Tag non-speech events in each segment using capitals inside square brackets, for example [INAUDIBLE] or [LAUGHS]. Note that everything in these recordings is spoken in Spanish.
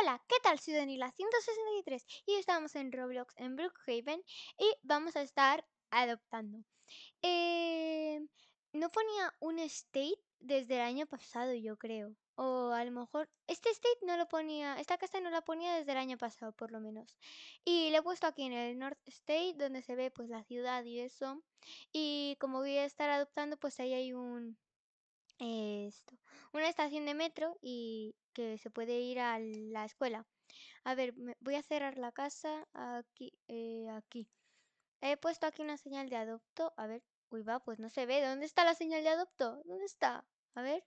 Hola, ¿qué tal? Soy la 163 y estamos en Roblox en Brookhaven y vamos a estar adoptando. Eh, no ponía un state desde el año pasado, yo creo. O a lo mejor este state no lo ponía, esta casa no la ponía desde el año pasado, por lo menos. Y le he puesto aquí en el North State, donde se ve pues la ciudad y eso. Y como voy a estar adoptando, pues ahí hay un esto, una estación de metro y que se puede ir a la escuela. A ver, voy a cerrar la casa aquí, eh, aquí. He puesto aquí una señal de adopto. A ver, uy va, pues no se ve. ¿Dónde está la señal de adopto? ¿Dónde está? A ver,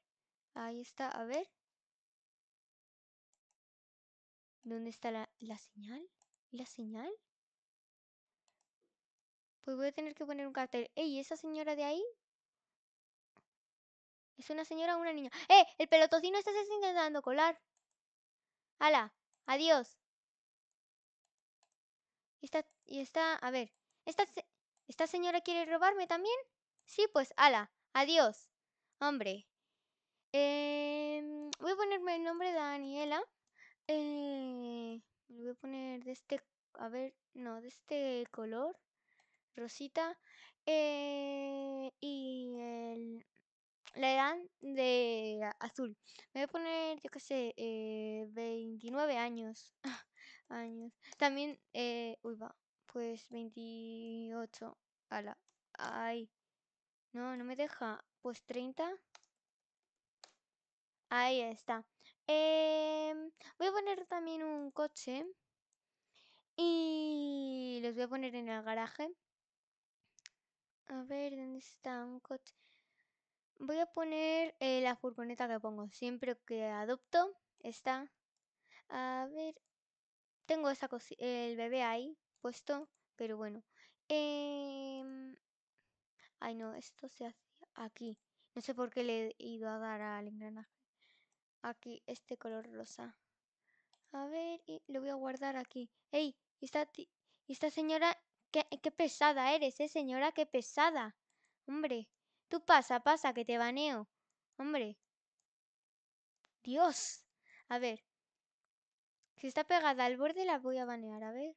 ahí está, a ver. ¿Dónde está la, la señal? ¿La señal? Pues voy a tener que poner un cartel. ¡Ey, esa señora de ahí! ¿Es una señora o una niña? ¡Eh! ¡El pelotocino este está intentando colar! ¡Hala! ¡Adiós! está y está... a ver, esta, ¿esta señora quiere robarme también? Sí, pues, ala, adiós. Hombre. Em, voy a ponerme el nombre de Daniela. Eh, voy a poner de este, a ver, no, de este color, rosita. Eh, y el la edad de azul. Me voy a poner, yo qué sé, 29 eh, años. [LAUGHS] años. También, eh, uy, va, pues 28. Ala, ay. No, no me deja. Pues 30. Ahí está. Em, voy a poner también un coche. Y los voy a poner en el garaje. A ver, ¿dónde está un coche? Voy a poner eh, la furgoneta que pongo siempre que adopto. está A ver. Tengo esa el bebé ahí puesto, pero bueno. Em, ay, no, esto se hace aquí. No sé por qué le he ido a dar al engranaje. Aquí, este color rosa. A ver, y lo voy a guardar aquí. ¡Ey! Esta, esta señora, qué, qué pesada eres, ¿eh, señora? ¡Qué pesada! Hombre. Tú pasa, pasa, que te baneo. Hombre. Dios. A ver. Si está pegada al borde la voy a banear, a ver.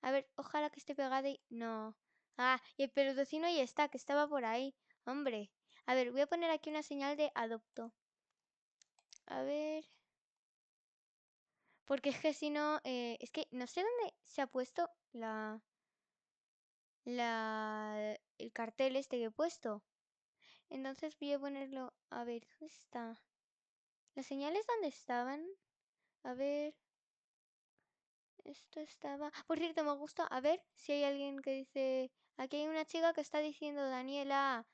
A ver, ojalá que esté pegada y... No. Ah, y el pelotocino ahí está, que estaba por ahí. Hombre. A ver, voy a poner aquí una señal de adopto. A ver... Porque es que si no... Eh, es que no sé dónde se ha puesto la la, el cartel este que he puesto. Entonces voy a ponerlo, a ver, ¿dónde está? Las señales dónde estaban, a ver, esto estaba. Por cierto, me gusta. A ver si hay alguien que dice. Aquí hay una chica que está diciendo Daniela.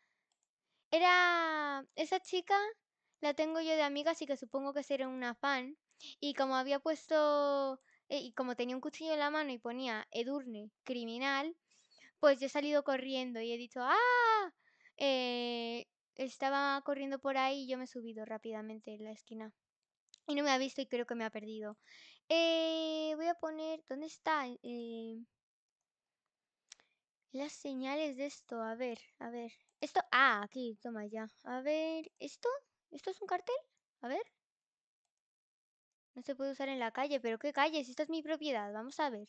Era. Esa chica la tengo yo de amiga, así que supongo que será una fan. Y como había puesto. Eh, y como tenía un cuchillo en la mano y ponía Edurne, criminal, pues yo he salido corriendo y he dicho, ¡ah! Eh, estaba corriendo por ahí y yo me he subido rápidamente en la esquina. Y no me ha visto y creo que me ha perdido. Eh, voy a poner, ¿dónde está? Eh, las señales de esto, a ver, a ver. Esto, ah, aquí, toma ya. A ver, ¿esto? ¿Esto es un cartel? A ver. No se puede usar en la calle, pero ¿qué calle? Si esta es mi propiedad, vamos a ver.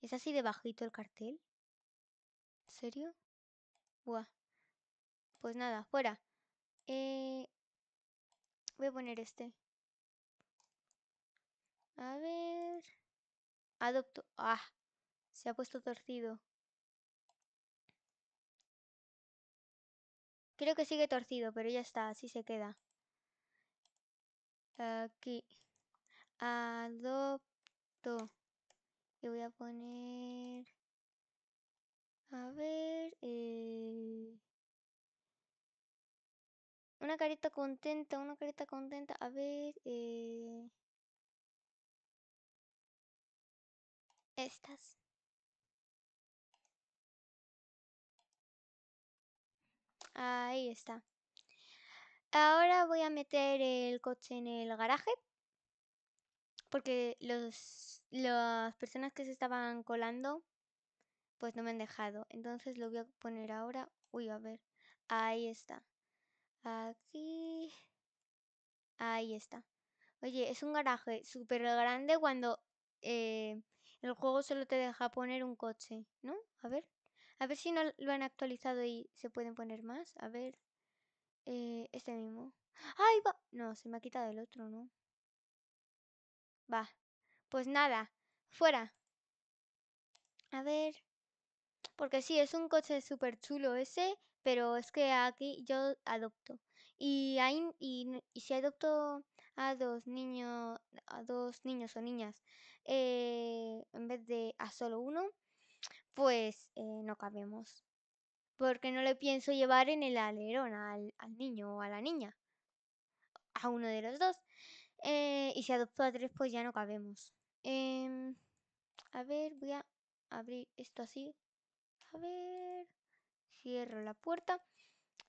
¿Es así de bajito el cartel? ¿En serio? Buah. Pues nada, fuera. Eh, voy a poner este. A ver. Adopto. Ah, se ha puesto torcido. Creo que sigue torcido, pero ya está, así se queda. Aquí. Adopto. Y voy a poner... A ver... Eh, una carita contenta, una carita contenta. A ver... Eh, estas. Ahí está. Ahora voy a meter el coche en el garaje. Porque los las personas que se estaban colando, pues no me han dejado. Entonces lo voy a poner ahora. Uy, a ver. Ahí está. Aquí. Ahí está. Oye, es un garaje súper grande cuando eh, el juego solo te deja poner un coche, ¿no? A ver. A ver si no lo han actualizado y se pueden poner más. A ver. Eh, este mismo. ¡Ay, va! No, se me ha quitado el otro, ¿no? Va, pues nada, fuera. A ver, porque sí, es un coche súper chulo ese, pero es que aquí yo adopto. Y, hay, y, si adopto a dos niños, a dos niños o niñas, eh, en vez de a solo uno, pues eh, no cabemos. Porque no le pienso llevar en el alerón al, niño o a la niña. A uno de los dos. Eh, y si adopto a tres, pues ya no cabemos. Em, a ver, voy a abrir esto así. A ver. Cierro la puerta.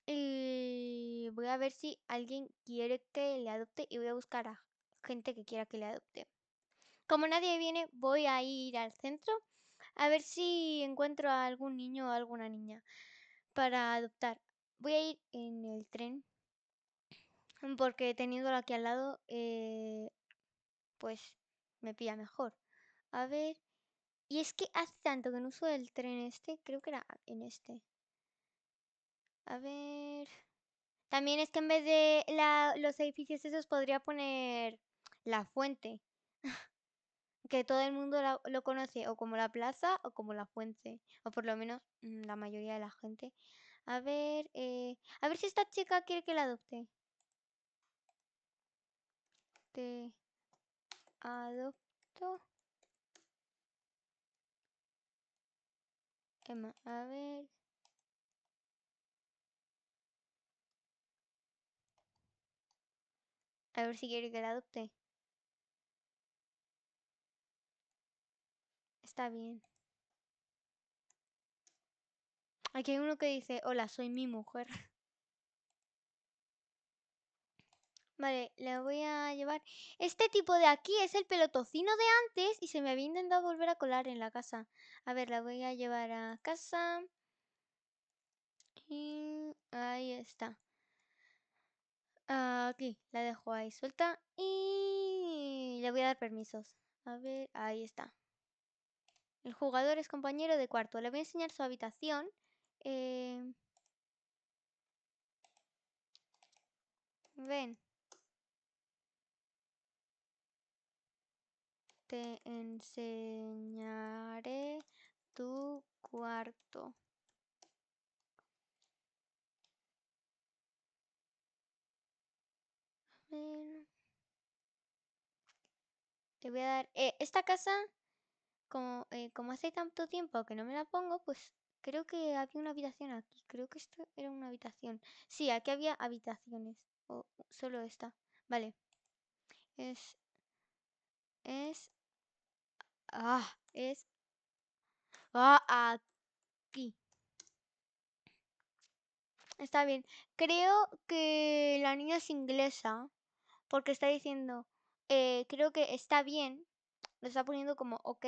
Y voy a ver si alguien quiere que le adopte. Y voy a buscar a gente que quiera que le adopte. Como nadie viene, voy a ir al centro. A ver si encuentro a algún niño o alguna niña para adoptar. Voy a ir en el tren. Porque teniéndolo aquí al lado, eh, pues me pilla mejor. A ver. Y es que hace tanto que no uso el tren este. Creo que era en este. A ver. También es que en vez de los edificios esos podría poner la fuente. [LAUGHS] que todo el mundo lo conoce o como la plaza o como la fuente. O por lo menos mm, la mayoría de la gente. A ver. Eh, a ver si esta chica quiere que la adopte. Te adopto. a ver. A ver si quiere que la adopte. Está bien. Aquí hay uno que dice, hola, soy mi mujer. [LAUGHS] Vale, le voy a llevar. Este tipo de aquí es el pelotocino de antes y se me había intentado volver a colar en la casa. A ver, la voy a llevar a casa. Y ahí está. Aquí, ah, la dejo ahí suelta y le voy a dar permisos. A ver, ahí está. El jugador es compañero de cuarto. Le voy a enseñar su habitación. Eh, ven. te enseñaré tu cuarto. Te voy a dar... Eh, esta casa, eh, como, hace tanto tiempo que no me la pongo, pues creo que había una habitación aquí. Creo que esto era una habitación. Sí, aquí había habitaciones. O solo esta. Vale. Es... Es Ah, es ah, aquí. Está bien. Creo que la niña es inglesa porque está diciendo, eh, creo que está bien. Lo está poniendo como ok.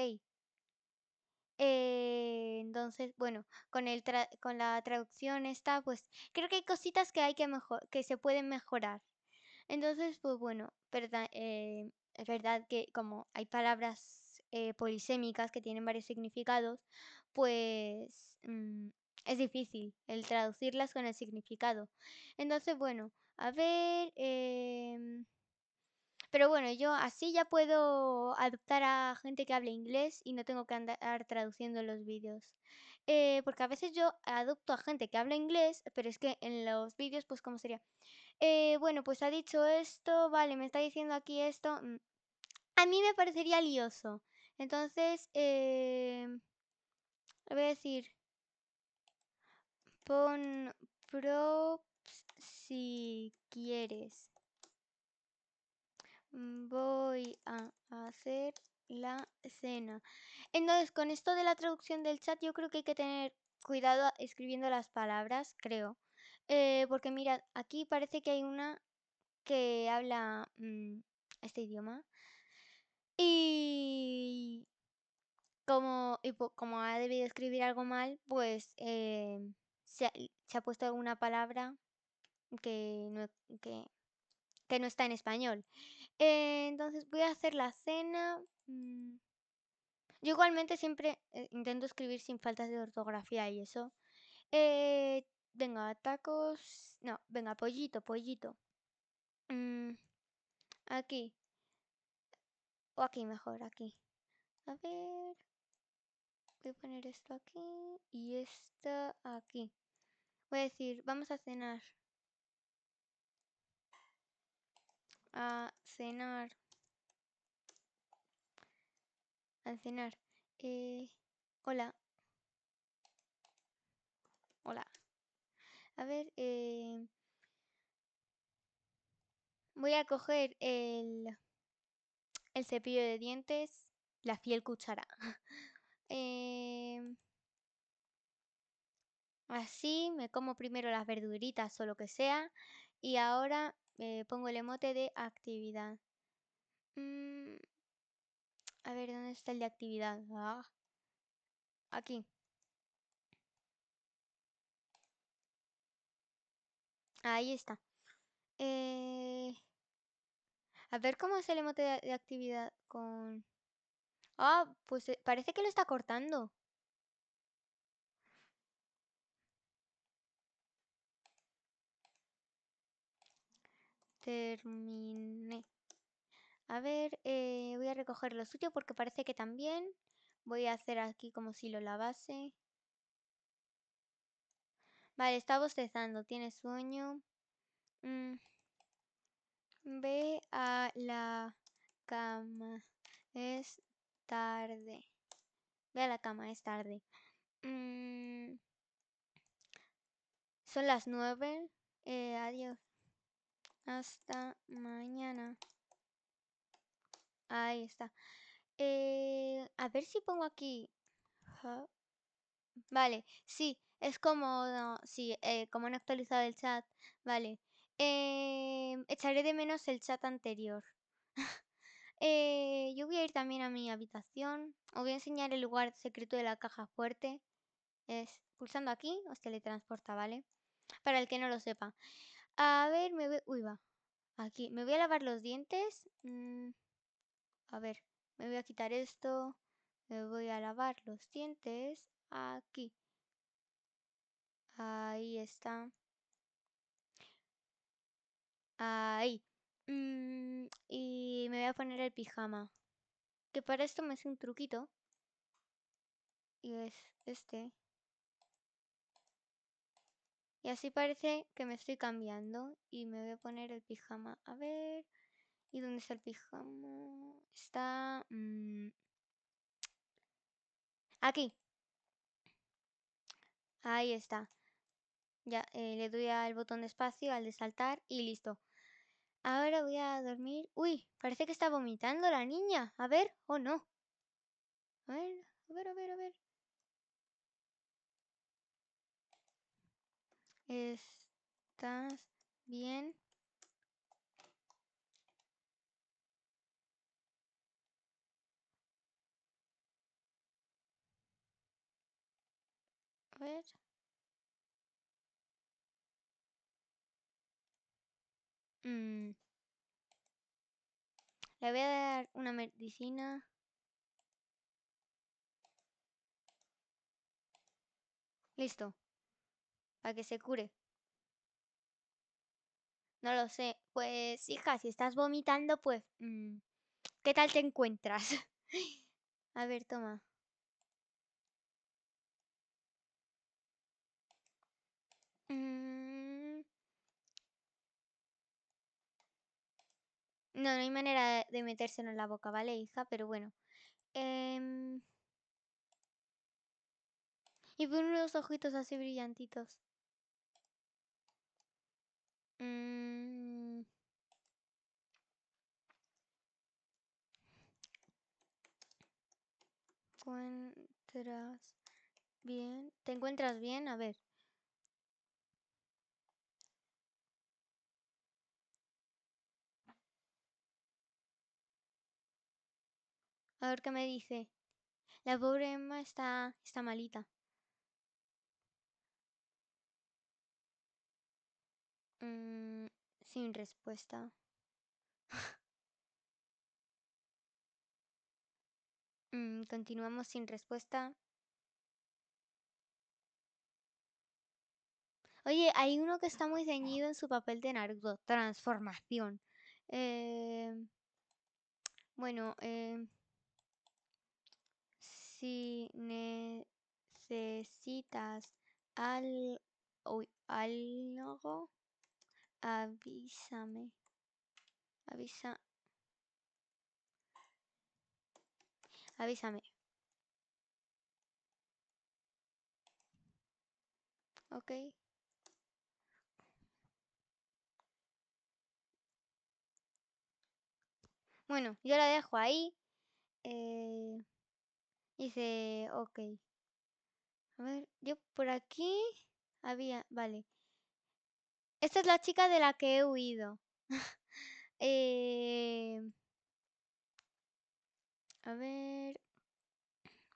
Eh, entonces, bueno, con, el con la traducción está, pues creo que hay cositas que hay que mejor que se pueden mejorar. Entonces, pues bueno, eh, es verdad que como hay palabras eh, polisémicas que tienen varios significados, pues mm, es difícil el traducirlas con el significado. Entonces, bueno, a ver... Em, pero bueno, yo así ya puedo adoptar a gente que hable inglés y no tengo que andar traduciendo los vídeos. Eh, porque a veces yo adopto a gente que habla inglés, pero es que en los vídeos, pues, ¿cómo sería? Eh, bueno, pues ha dicho esto, vale, me está diciendo aquí esto. Mm, a mí me parecería lioso. Entonces, eh, voy a decir, pon props si quieres. Mm, voy a hacer la cena. Entonces, con esto de la traducción del chat, yo creo que hay que tener cuidado escribiendo las palabras, creo. Eh, porque mira, aquí parece que hay una que habla mm, este idioma. Y como, como ha debido escribir algo mal, pues em, se, ha, puesto alguna palabra que no, que, no está en español. Eh, entonces voy a hacer la cena. Mm. Yo igualmente siempre eh, intento escribir sin faltas de ortografía y eso. Eh, venga, tacos. No, venga, pollito, pollito. Mm, aquí. O aquí mejor, aquí. A ver. Voy a poner esto aquí y esto aquí. Voy a decir, vamos a cenar. A cenar. A cenar. Eh, hola. Hola. A ver, eh, voy a coger el el cepillo de dientes, la fiel cuchara. [LAUGHS] Em, así me como primero las verduritas o lo que sea y ahora eh, pongo el emote de actividad. Mm, a ver, ¿dónde está el de actividad? Ah, aquí. Ahí está. Eh... A ver cómo es el emote de, actividad con... Ah, pues eh, parece que lo está cortando. Terminé. A ver, eh, voy a recoger lo suyo porque parece que también. Voy a hacer aquí como si lo lavase. Vale, está bostezando, tiene sueño. Ve a la cama. Es tarde. Ve a la cama, es tarde. Mm. Son las nueve. Eh, adiós. Hasta mañana. Ahí está. Eh, a ver si pongo aquí. Vale, sí, es como, no, sí, eh, como han actualizado el chat. Vale, eh, echaré de menos el chat anterior. [LAUGHS] Eh, yo voy a ir también a mi habitación. Os voy a enseñar el lugar secreto de la caja fuerte. Es pulsando aquí, os teletransporta, ¿vale? Para el que no lo sepa. A ver, me voy... Uy, va. Aquí. Me voy a lavar los dientes. Mm, a ver, me voy a quitar esto. Me voy a lavar los dientes. Aquí. Ahí está. ahí. Mm, y me voy a poner el pijama. Que para esto me hace un truquito. Y es este. Y así parece que me estoy cambiando. Y me voy a poner el pijama. A ver. ¿Y dónde está el pijama? Está... Mm, aquí. Ahí está. Ya, eh, le doy al botón de espacio, al de saltar y listo. Ahora voy a dormir. Uy, parece que está vomitando la niña. A ver, o no. A ver, a ver, a ver, a ver. ¿Estás bien? A ver. Mm, le voy a dar una medicina. Listo. Para que se cure. No lo sé. Pues, hija, si estás vomitando, pues... Mm, ¿Qué tal te encuentras? [LAUGHS] a ver, toma. Mmm No, no hay manera de metérselo en la boca, ¿vale, hija? Pero bueno. Em, y pon unos ojitos así brillantitos. ¿Encuentras mm. bien? ¿Te encuentras bien? A ver. A ver qué me dice. La pobre Emma está, está malita. Mm, sin respuesta. [LAUGHS] Mm, continuamos sin respuesta. Oye, hay uno que está muy ceñido en su papel de Naruto. Transformación. Eh, bueno, eh, si necesitas al, o, algo, avísame. Avisa. Avísame. Ok. Bueno, yo la dejo ahí. Eh... Dice, ok. A ver, yo por aquí había, vale. Esta es la chica de la que he huido. [LAUGHS] Eh, a ver.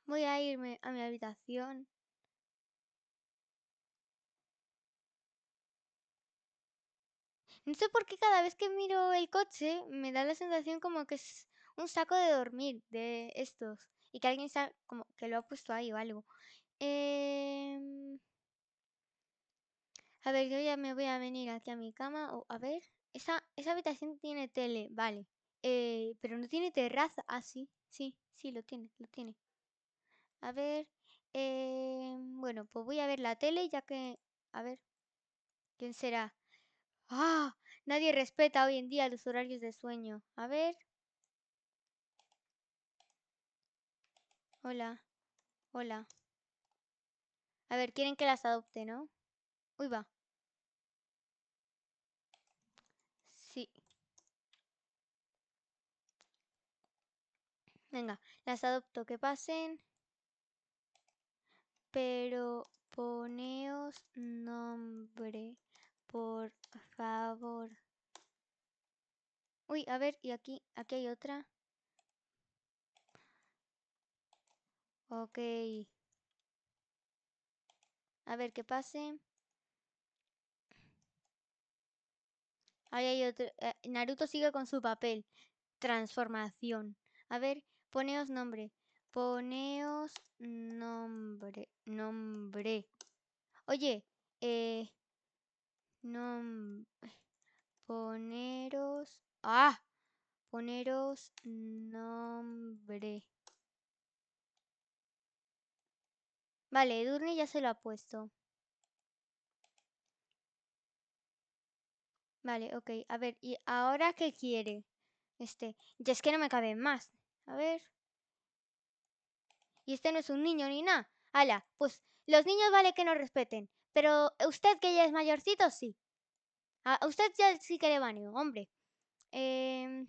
Voy a irme a mi habitación. No sé por qué cada vez que miro el coche me da la sensación como que es un saco de dormir de estos y que alguien está como que lo ha puesto ahí o algo. Em, a ver, yo ya me voy a venir aquí a mi cama. a ver, esa, esa habitación tiene tele, vale. Eh, pero no tiene terraza. Ah, sí, sí, sí, lo tiene, lo tiene. A ver, em, bueno, pues voy a ver la tele ya que... A ver, ¿quién será? ¡Ah! Nadie respeta hoy en día los horarios de sueño. A ver, Hola. Hola. A ver, quieren que las adopte, ¿no? Uy, va. Sí. Venga, las adopto, que pasen. Pero poneos nombre, por favor. Uy, a ver, y aquí, aquí hay otra. Ok. A ver qué pase. Ahí hay otro. Eh, Naruto sigue con su papel. Transformación. A ver, poneos nombre. Poneos nombre. Nombre. Oye, eh. Poneos poneros. ¡Ah! Poneros nombre. Vale, Durni ya se lo ha puesto. Vale, ok. A ver, ¿y ahora qué quiere? Este, ya es que no me cabe más. A ver. Y este no es un niño ni nada. Hala, pues los niños vale que nos respeten. Pero eh, usted que ya es mayorcito, sí. A usted ya sí que le ir, hombre. Em,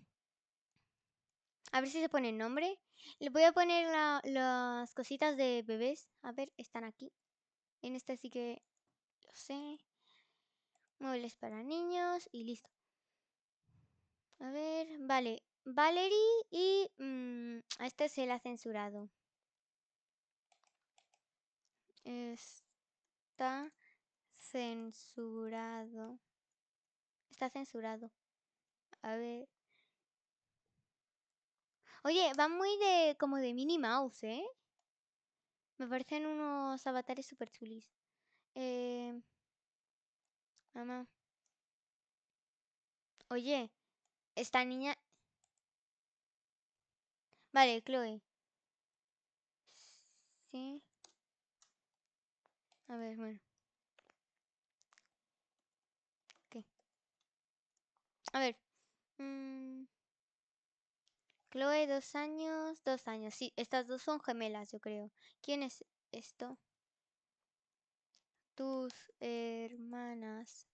a ver si se pone el nombre. Le voy a poner las cositas de bebés. A ver, están aquí. En este sí que lo sé. Muebles para niños y listo. A ver, vale. Valerie y mm, a este se le ha censurado. Está censurado. Está censurado. A ver. Oye, van muy de como de Minnie Mouse, ¿eh? Me parecen unos avatares super chulis. Eh... Mamá. Oye, esta niña... Vale, Chloe. Sí. A ver, bueno. Ok. A ver. Mmm... Chloe, dos años, dos años. Sí, estas dos son gemelas, yo creo. ¿Quién es esto? Tus hermanas.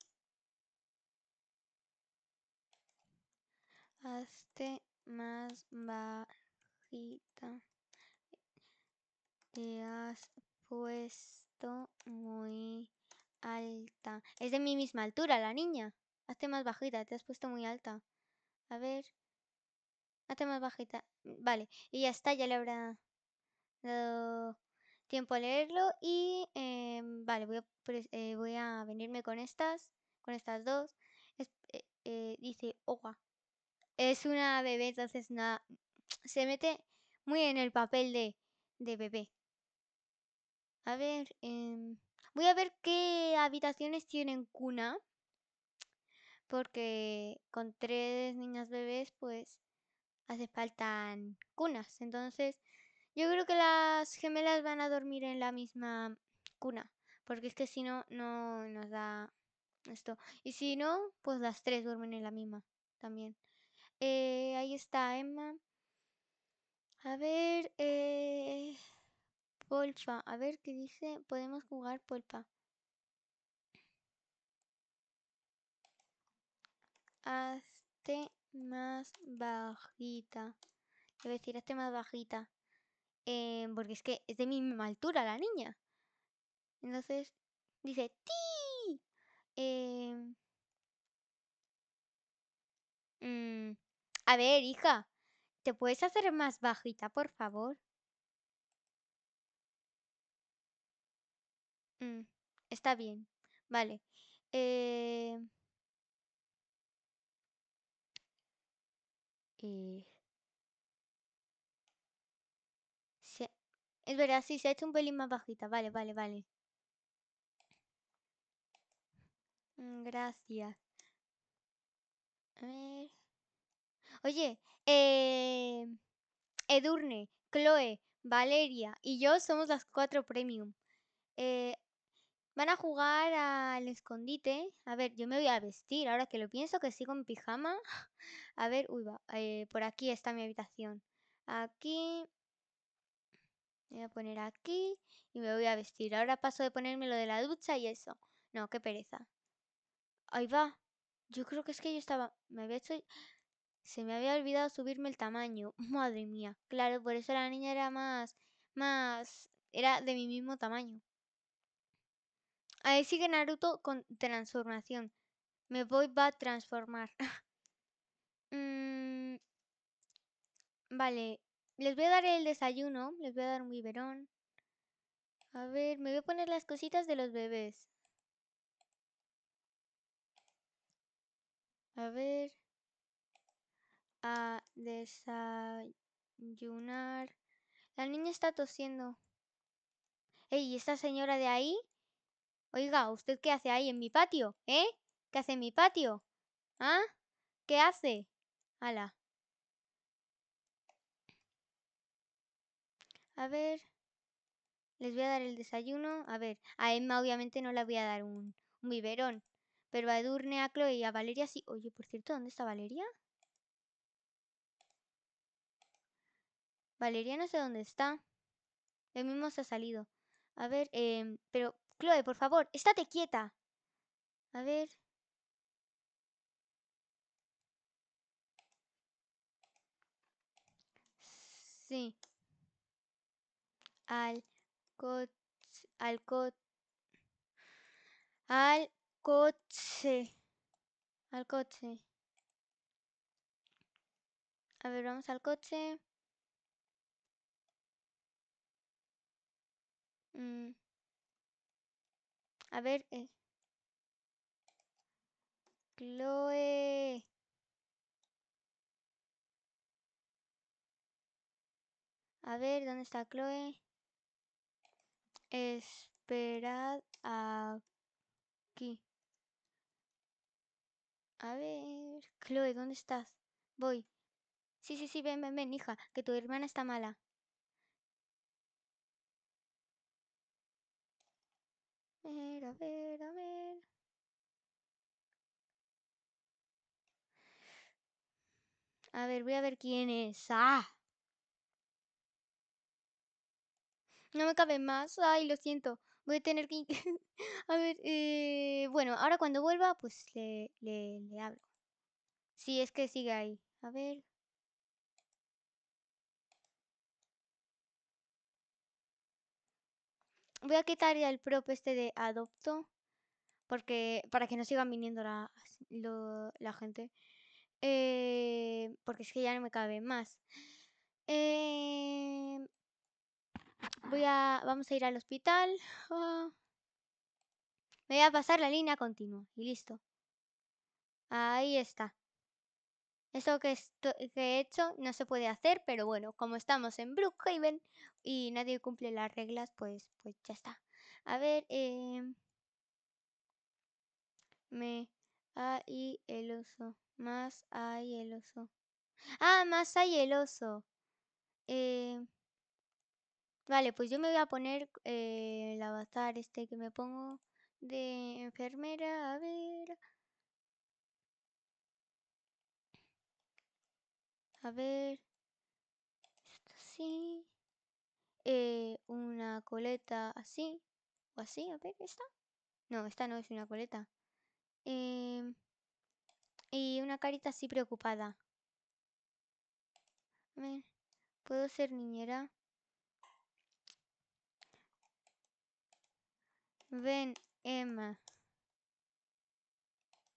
Hazte más bajita. Te has puesto muy alta. Es de mi misma altura la niña. Hazte más bajita, te has puesto muy alta. A ver hasta más bajita. Mm, vale, y ya está, ya le habrá dado tiempo a leerlo. Y em, vale, eh, voy a, venirme con estas, con estas dos. Eh, eh, dice, oga, es una bebé, entonces nada, se mete muy en el papel de, bebé. A ver, em, voy a ver qué habitaciones tienen cuna. Porque con tres niñas bebés, pues hace falta cunas. Entonces, yo creo que las gemelas van a dormir en la misma cuna, porque es que si no, no nos da esto. Y si no, pues las tres duermen en la misma también. Eh, ahí está Emma. A ver, eh, Polpa. A ver qué dice. Podemos jugar Polpa. Hasta más bajita. Debe decir, hazte más bajita. Eh, porque es que es de mi misma altura la niña. Entonces, dice, ¡Ti! Em, mm, a ver, hija, ¿te puedes hacer más bajita, por favor? Mm, está bien, vale. Eh, Eh, es verdad, sí, se ha hecho un pelín más bajita. Vale, vale, vale. Mm, gracias. A ver. Oye, eh, Edurne, Chloe, Valeria y yo somos las cuatro premium. Eh, Van a jugar al escondite. A ver, yo me voy a vestir. Ahora que lo pienso, que sigo en pijama. [LAUGHS] A ver, uy, va. Eh, por aquí está mi habitación. Aquí. voy a poner aquí y me voy a vestir. Ahora paso de ponerme lo de la ducha y eso. No, qué pereza. Ahí va. Yo creo que es que yo estaba... Me había hecho... Se me había olvidado subirme el tamaño. [LAUGHS] Madre mía. Claro, por eso la niña era más... Más... Era de mi mismo tamaño. Ahí sigue Naruto con transformación. Me voy a transformar. [LAUGHS] Mm, vale. Les voy a dar el desayuno. Les voy a dar un biberón. A ver, me voy a poner las cositas de los bebés. A ver. A desayunar. La niña está tosiendo. Ey, esta señora de ahí Oiga, ¿usted qué hace ahí en mi patio? ¿Eh? ¿Qué hace en mi patio? ¿Ah? ¿Qué hace? Ala. A ver. Les voy a dar el desayuno. A ver, a Emma obviamente no le voy a dar un, biberón. Pero a Edurne, a Chloe y a Valeria sí. Oye, por cierto, ¿dónde está Valeria? Valeria no sé dónde está. Él mismo se ha salido. A ver, em, pero Chloe, por favor, estate quieta. A ver. Sí. Al coche. Al coche. Al coche. Al coche. A ver, vamos al coche. Mm. A ver. Eh. Chloe. A ver, ¿dónde está Chloe? Esperad aquí. A ver, Chloe, ¿dónde estás? Voy. Sí, sí, sí, ven, ven, ven, hija, que tu hermana está mala. ver, a ver, a ver. A ver, voy a ver quién es. ¡Ah! No me cabe más. Ay, lo siento. Voy a tener que... [LAUGHS] a ver, eh... bueno, ahora cuando vuelva, pues le, le, hablo. Si es que sigue ahí. A ver. Voy a quitar ya el prop este de adopto. Porque, para que no sigan viniendo la, gente. Eh, porque es que ya no me cabe más. Em, voy a, vamos a ir al hospital. [LAUGHS] Ah. voy a pasar la línea continua y listo. Ahí está. Eso que, he hecho no se puede hacer, pero bueno, como estamos en Brookhaven y nadie cumple las reglas, pues, pues ya está. A ver, eh, me ahí el oso, más hay el oso. Ah, más hay el oso. Eh, vale, pues yo me voy a poner eh, el avatar este que me pongo de enfermera. A ver, A ver. Esto sí. Eh, una coleta así. O así, a ver, esta. No, esta no es una coleta. Em, y una carita así preocupada. A ¿puedo ser niñera? Ven, Emma.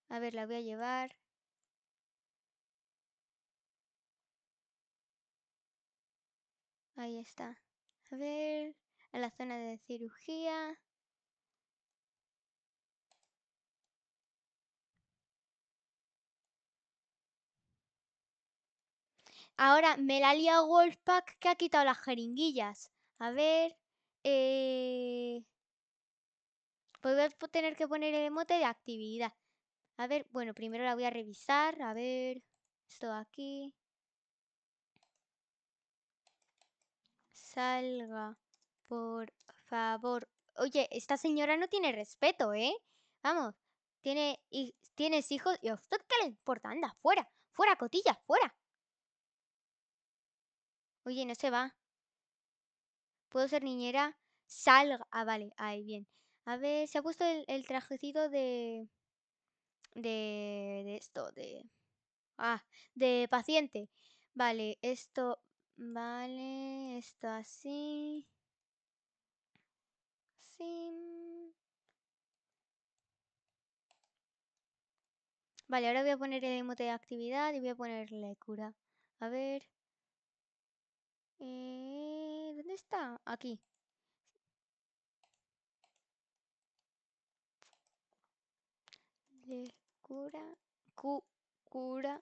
A ver, la voy a llevar. Ahí está. A ver, a la zona de cirugía. Ahora me la Wolfpack que ha quitado las jeringuillas. A ver. Eh... Pues voy a tener que poner el emote de actividad. A ver, bueno, primero la voy a revisar. A ver. Esto aquí. salga, por favor. Oye, esta señora no tiene respeto, ¿eh? Vamos, tiene, tienes hijos y a qué le importa. Anda, fuera, fuera, cotilla, fuera. Oye, no se va. ¿Puedo ser niñera? Salga. Ah, vale, ahí, bien. A ver, se ha puesto el, el trajecito de, de... De esto, de... Ah, de paciente. Vale, esto Vale, esto así. Sí. Mm. Vale, ahora voy a poner el emote de actividad y voy a ponerle cura. A ver. Eh, ¿Dónde está? Aquí. Le cura. Cu, cura.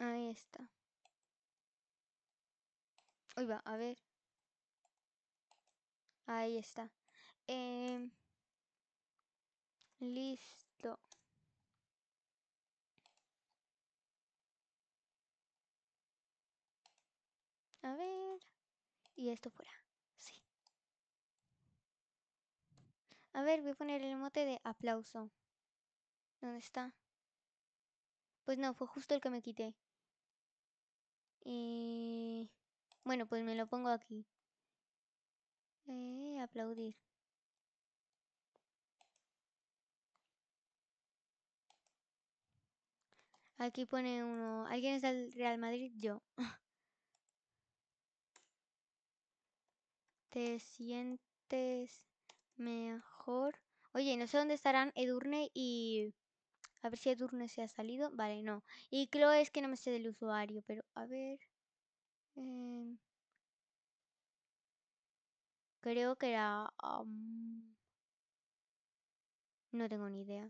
Ahí está. Ahí va, a ver. Ahí está. Em, listo. A ver. Y esto fuera. Sí. A ver, voy a poner el mote de aplauso. ¿Dónde está? Pues no, fue justo el que me quité y bueno, pues me lo pongo aquí. Eh, aplaudir. Aquí pone uno. ¿Alguien es del Real Madrid? Yo. [LAUGHS] ¿Te sientes mejor? Oye, no sé dónde estarán Edurne y a ver si Edurne se ha salido. Vale, no. Y Chloe es que no me sé del usuario, pero a ver. Em. creo que era... no tengo ni idea.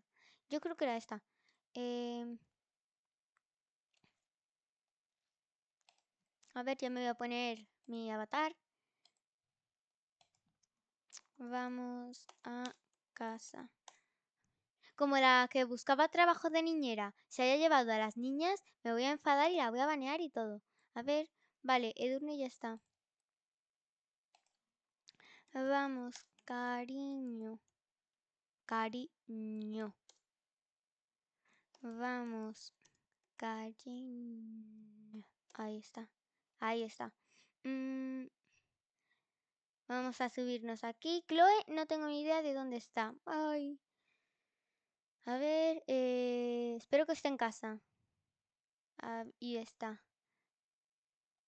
Yo creo que era esta. Em. a ver, ya me voy a poner mi avatar. Vamos a casa como la que buscaba trabajo de niñera se haya llevado a las niñas, me voy a enfadar y la voy a banear y todo. A ver, vale, Edurne ya está. Vamos, cariño. Cariño. Vamos, cariño. Ahí está. Ahí está. Mm, vamos a subirnos aquí. Chloe, no tengo ni idea de dónde está. Ay, a ver, eh, espero que esté en casa. Ah, y está.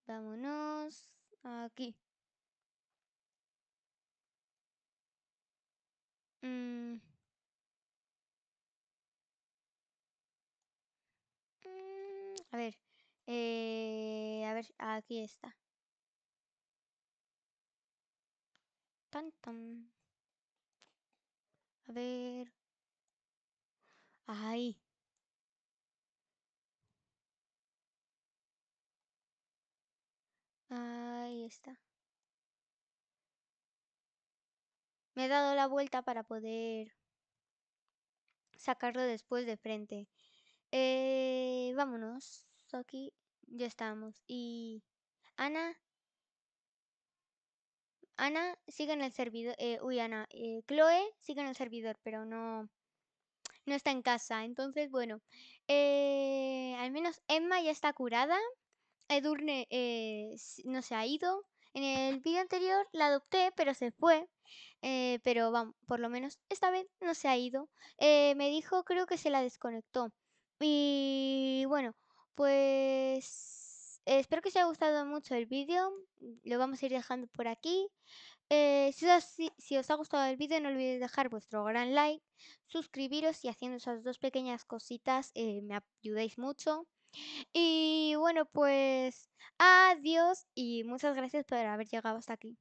Vámonos aquí. Mm. Mm, a ver, eh, a ver, aquí está. Tan, tan. A ver. Ay. Ahí está. Me he dado la vuelta para poder sacarlo después de frente. Eh, vámonos. Aquí ya estamos. Y Ana. Ana sigue en el servidor. Eh, uy, Ana. Eh, Chloe sigue en el servidor, pero no no está en casa. Entonces, bueno, eh, al menos Emma ya está curada. Edurne eh, no se ha ido. En el vídeo anterior la adopté, pero se fue. Eh, pero vamos, por lo menos esta vez no se ha ido. me dijo, creo que se la desconectó. Y bueno, pues espero que os haya gustado mucho el vídeo. Lo vamos a ir dejando por aquí. Eh, si, os, ha, si, os ha gustado el vídeo no olvidéis dejar vuestro gran like, suscribiros y haciendo esas dos pequeñas cositas eh, me ayudáis mucho. Y bueno pues adiós y muchas gracias por haber llegado hasta aquí.